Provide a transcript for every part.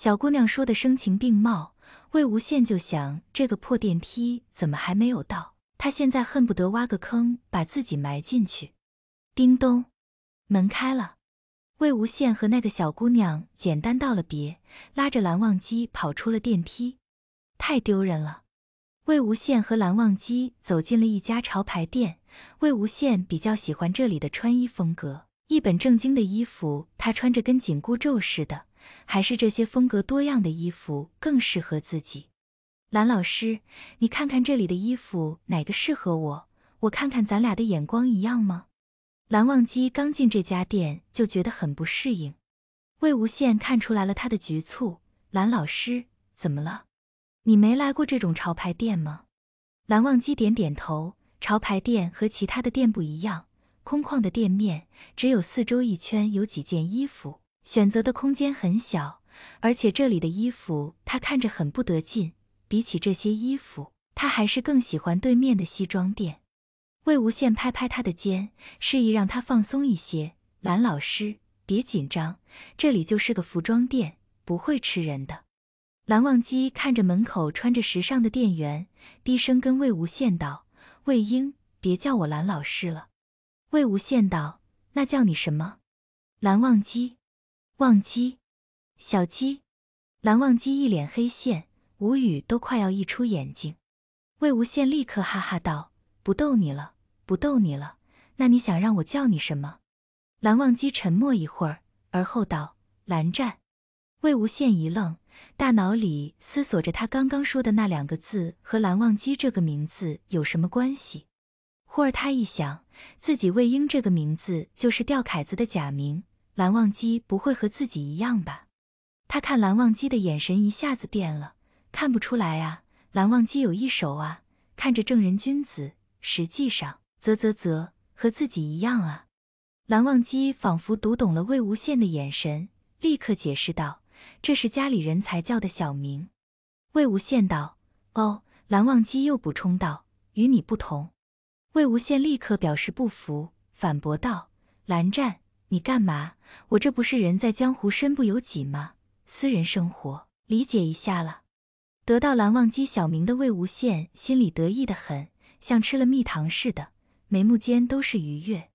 小姑娘说的声情并茂，魏无羡就想这个破电梯怎么还没有到？他现在恨不得挖个坑把自己埋进去。叮咚，门开了。魏无羡和那个小姑娘简单道了别，拉着蓝忘机跑出了电梯。太丢人了！魏无羡和蓝忘机走进了一家潮牌店。魏无羡比较喜欢这里的穿衣风格，一本正经的衣服他穿着跟紧箍咒似的。还是这些风格多样的衣服更适合自己。蓝老师，你看看这里的衣服哪个适合我？我看看咱俩的眼光一样吗？蓝忘机刚进这家店就觉得很不适应。魏无羡看出来了他的局促。蓝老师，怎么了？你没来过这种潮牌店吗？蓝忘机点点头。潮牌店和其他的店不一样，空旷的店面，只有四周一圈有几件衣服。选择的空间很小，而且这里的衣服他看着很不得劲。比起这些衣服，他还是更喜欢对面的西装店。魏无羡拍拍他的肩，示意让他放松一些：“蓝老师，别紧张，这里就是个服装店，不会吃人的。”蓝忘机看着门口穿着时尚的店员，低声跟魏无羡道：“魏婴，别叫我蓝老师了。”魏无羡道：“那叫你什么？”蓝忘机。忘机，小鸡，蓝忘机一脸黑线，无语都快要溢出眼睛。魏无羡立刻哈哈道：“不逗你了，不逗你了。那你想让我叫你什么？”蓝忘机沉默一会儿，而后道：“蓝湛。”魏无羡一愣，大脑里思索着他刚刚说的那两个字和蓝忘机这个名字有什么关系。忽而他一想，自己魏婴这个名字就是吊凯子的假名。蓝忘机不会和自己一样吧？他看蓝忘机的眼神一下子变了，看不出来啊！蓝忘机有一手啊，看着正人君子，实际上啧啧啧，和自己一样啊！蓝忘机仿佛读懂了魏无羡的眼神，立刻解释道：“这是家里人才叫的小名。”魏无羡道：“哦。”蓝忘机又补充道：“与你不同。”魏无羡立刻表示不服，反驳道：“蓝湛。”你干嘛？我这不是人在江湖身不由己吗？私人生活，理解一下了。得到蓝忘机小名的魏无羡心里得意的很，像吃了蜜糖似的，眉目间都是愉悦。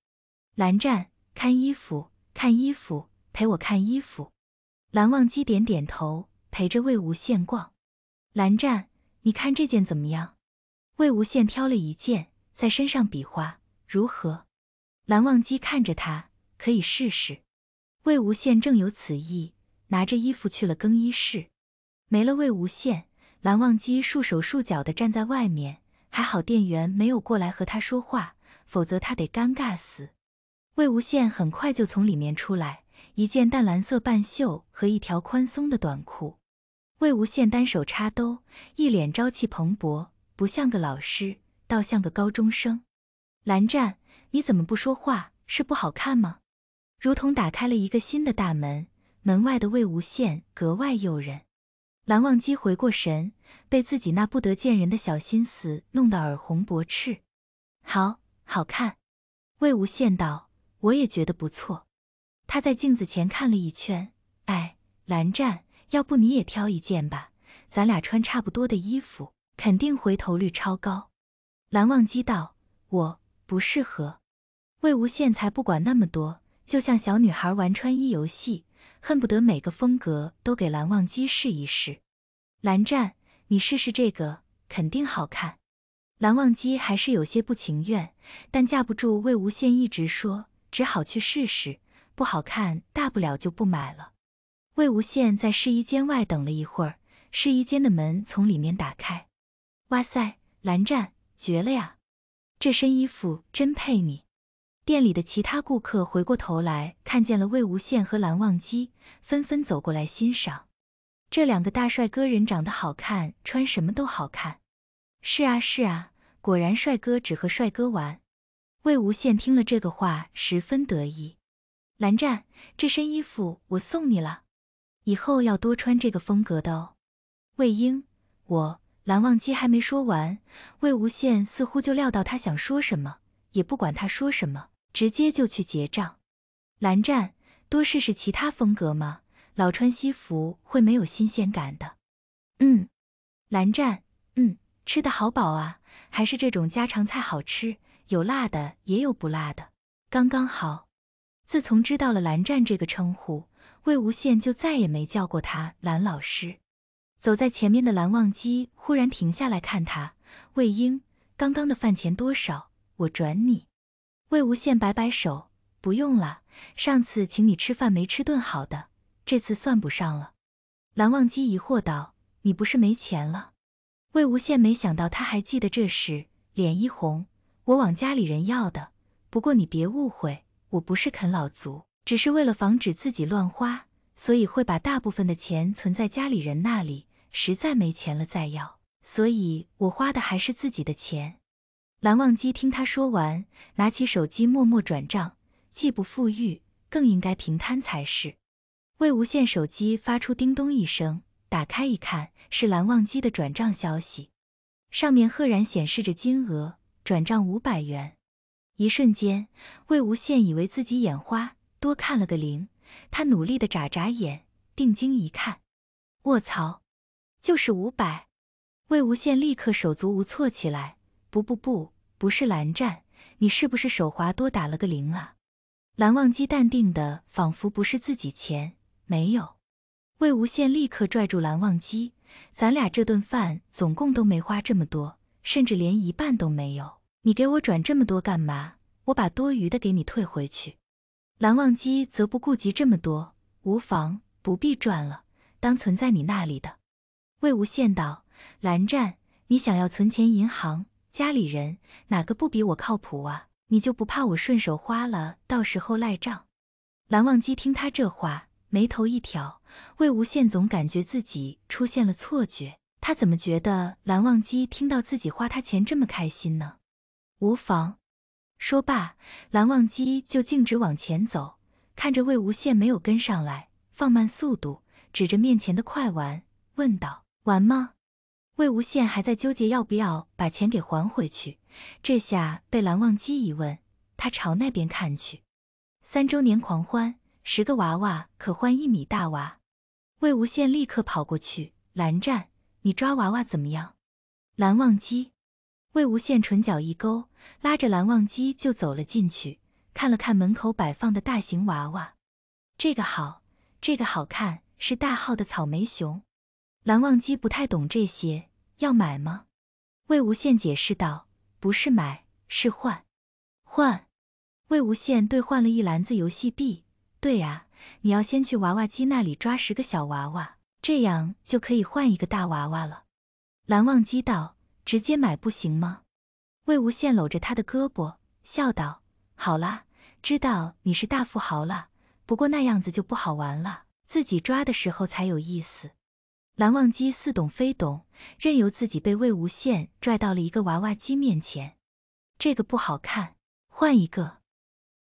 蓝湛，看衣服，看衣服，陪我看衣服。蓝忘机点点头，陪着魏无羡逛。蓝湛，你看这件怎么样？魏无羡挑了一件，在身上比划，如何？蓝忘机看着他。可以试试。魏无羡正有此意，拿着衣服去了更衣室。没了魏无羡，蓝忘机束手束脚的站在外面，还好店员没有过来和他说话，否则他得尴尬死。魏无羡很快就从里面出来，一件淡蓝色半袖和一条宽松的短裤。魏无羡单手插兜，一脸朝气蓬勃，不像个老师，倒像个高中生。蓝湛，你怎么不说话？是不好看吗？如同打开了一个新的大门，门外的魏无羡格外诱人。蓝忘机回过神，被自己那不得见人的小心思弄得耳红脖赤。好好看，魏无羡道：“我也觉得不错。”他在镜子前看了一圈，哎，蓝湛，要不你也挑一件吧？咱俩穿差不多的衣服，肯定回头率超高。蓝忘机道：“我不适合。”魏无羡才不管那么多。就像小女孩玩穿衣游戏，恨不得每个风格都给蓝忘机试一试。蓝湛，你试试这个，肯定好看。蓝忘机还是有些不情愿，但架不住魏无羡一直说，只好去试试。不好看，大不了就不买了。魏无羡在试衣间外等了一会儿，试衣间的门从里面打开。哇塞，蓝湛，绝了呀！这身衣服真配你。店里的其他顾客回过头来看见了魏无羡和蓝忘机，纷纷走过来欣赏这两个大帅哥，人长得好看，穿什么都好看。是啊，是啊，果然帅哥只和帅哥玩。魏无羡听了这个话，十分得意。蓝湛，这身衣服我送你了，以后要多穿这个风格的哦。魏婴，我蓝忘机还没说完，魏无羡似乎就料到他想说什么，也不管他说什么。直接就去结账。蓝湛，多试试其他风格嘛，老穿西服会没有新鲜感的。嗯，蓝湛，嗯，吃的好饱啊，还是这种家常菜好吃，有辣的也有不辣的，刚刚好。自从知道了蓝湛这个称呼，魏无羡就再也没叫过他蓝老师。走在前面的蓝忘机忽然停下来看他，魏婴，刚刚的饭钱多少？我转你。魏无羡摆摆手，不用了。上次请你吃饭没吃顿好的，这次算不上了。蓝忘机疑惑道：“你不是没钱了？”魏无羡没想到他还记得这事，脸一红：“我往家里人要的。不过你别误会，我不是啃老族，只是为了防止自己乱花，所以会把大部分的钱存在家里人那里，实在没钱了再要。所以我花的还是自己的钱。”蓝忘机听他说完，拿起手机默默转账。既不富裕，更应该平摊才是。魏无羡手机发出叮咚一声，打开一看，是蓝忘机的转账消息，上面赫然显示着金额：转账五百元。一瞬间，魏无羡以为自己眼花，多看了个零。他努力的眨眨眼，定睛一看，卧槽，就是五百！魏无羡立刻手足无措起来。不不不，不是蓝湛，你是不是手滑多打了个零啊？蓝忘机淡定的，仿佛不是自己钱。没有。魏无羡立刻拽住蓝忘机：“咱俩这顿饭总共都没花这么多，甚至连一半都没有。你给我转这么多干嘛？我把多余的给你退回去。”蓝忘机则不顾及这么多，无妨，不必转了，当存在你那里的。魏无羡道：“蓝湛，你想要存钱银行？”家里人哪个不比我靠谱啊？你就不怕我顺手花了，到时候赖账？蓝忘机听他这话，眉头一挑。魏无羡总感觉自己出现了错觉，他怎么觉得蓝忘机听到自己花他钱这么开心呢？无妨。说罢，蓝忘机就径直往前走，看着魏无羡没有跟上来，放慢速度，指着面前的快玩问道：“玩吗？”魏无羡还在纠结要不要把钱给还回去，这下被蓝忘机一问，他朝那边看去。三周年狂欢，十个娃娃可换一米大娃。魏无羡立刻跑过去：“蓝湛，你抓娃娃怎么样？”蓝忘机。魏无羡唇角一勾，拉着蓝忘机就走了进去，看了看门口摆放的大型娃娃。这个好，这个好看，是大号的草莓熊。蓝忘机不太懂这些，要买吗？魏无羡解释道：“不是买，是换。换。”魏无羡兑换了一篮子游戏币。对呀，你要先去娃娃机那里抓十个小娃娃，这样就可以换一个大娃娃了。蓝忘机道：“直接买不行吗？”魏无羡搂着他的胳膊笑道：“好啦，知道你是大富豪了。不过那样子就不好玩了，自己抓的时候才有意思。”蓝忘机似懂非懂，任由自己被魏无羡拽到了一个娃娃机面前。这个不好看，换一个。